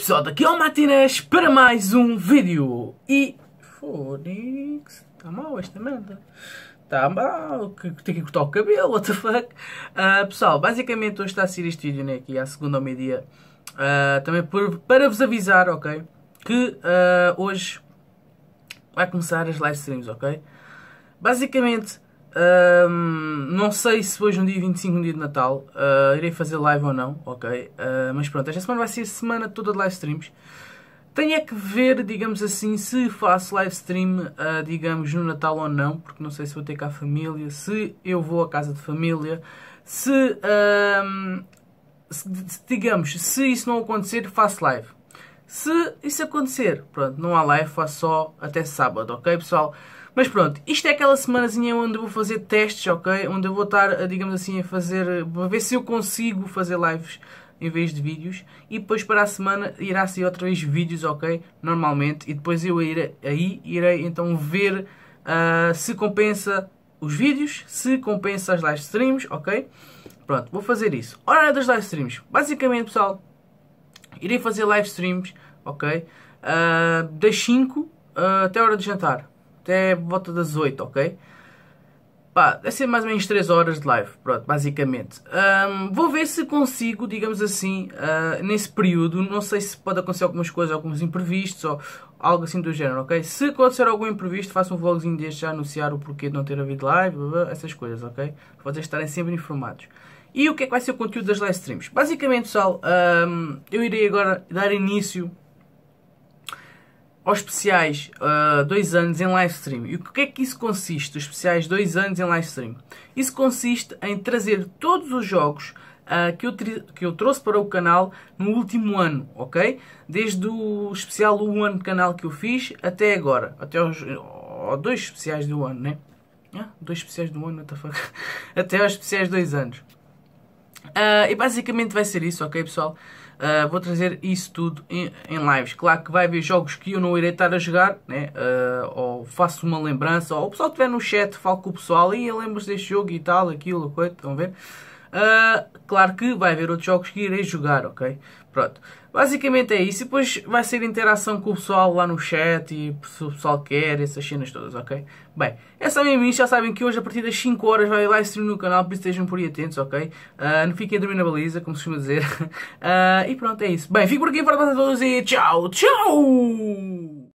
pessoal, daqui é o Matinés para mais um vídeo E... Fónix... Tá mal esta merda Tá mal, tenho que cortar o cabelo, what the fuck uh, Pessoal, basicamente hoje está a ser este vídeo, né, aqui à segunda ao meio-dia uh, Também por, para vos avisar, ok Que uh, hoje vai começar as live streams, ok Basicamente um, não sei se hoje, é um dia 25, um dia de Natal, uh, irei fazer live ou não, ok? Uh, mas pronto, esta semana vai ser semana toda de live streams. Tenho é que ver, digamos assim, se faço live stream, uh, digamos, no Natal ou não, porque não sei se vou ter cá a família, se eu vou à casa de família, se, se digamos, se isso não acontecer, faço live se isso acontecer, pronto, não há live, faço só até sábado, ok pessoal? Mas pronto, isto é aquela semanazinha onde eu vou fazer testes, ok? Onde eu vou estar, eh, digamos assim, a fazer, a eh, ver se eu consigo fazer lives em vez de vídeos. E depois para a semana irá ser outra vez vídeos, ok? Normalmente. E depois eu irei, aí irei então ver uh, se compensa os vídeos, se compensa as live streams, ok? Pronto, vou fazer isso. Hora das live streams. Basicamente, pessoal, Irei fazer live streams, ok? Uh, das 5 uh, ah, até a hora de jantar. Até volta das 8, ok? Pá, deve ser mais ou menos 3 horas de live, pronto, basicamente. Um, vou ver se consigo, digamos assim, uh, nesse período. Não sei se pode acontecer algumas coisas, alguns imprevistos ou algo assim do género, ok? Se acontecer algum imprevisto, faço um vlogzinho deste já anunciar o porquê de não ter havido live, essas coisas, ok? Para vocês estarem sempre informados. E o que é que vai ser o conteúdo das live streams? Basicamente, pessoal, um, eu irei agora dar início aos especiais 2 uh, anos em live stream. E o que é que isso consiste, os especiais 2 anos em live stream? Isso consiste em trazer todos os jogos uh, que, eu que eu trouxe para o canal no último ano, ok? Desde o especial 1 um ano de canal que eu fiz até agora, até aos oh, dois especiais do ano, né? Ah, dois especiais do ano, what the fuck? até aos especiais 2 anos. Uh, e basicamente vai ser isso, ok pessoal? Uh, vou trazer isso tudo em, em, lives. Claro que vai haver jogos que eu não irei estar a jogar, né? Uh, ou faço uma lembrança, ou o pessoal estiver no chat, falo com o pessoal e lembro-se deste jogo e tal, aquilo, coisa, estão a ver? Uh, claro que vai haver outros jogos que irei jogar, ok? Pronto. Basicamente é isso. E depois vai ser interação com o pessoal lá no chat e se o pessoal quer, essas cenas todas, ok? Bem, é só mesmo isto. Já sabem que hoje a partir das 5 horas vai live stream no canal, por isso estejam por aí atentos, ok? Uh, não fiquem a dormir na baliza, como se costuma dizer. Uh, e pronto, é isso. Bem, fico por aqui para todos e tchau, tchau!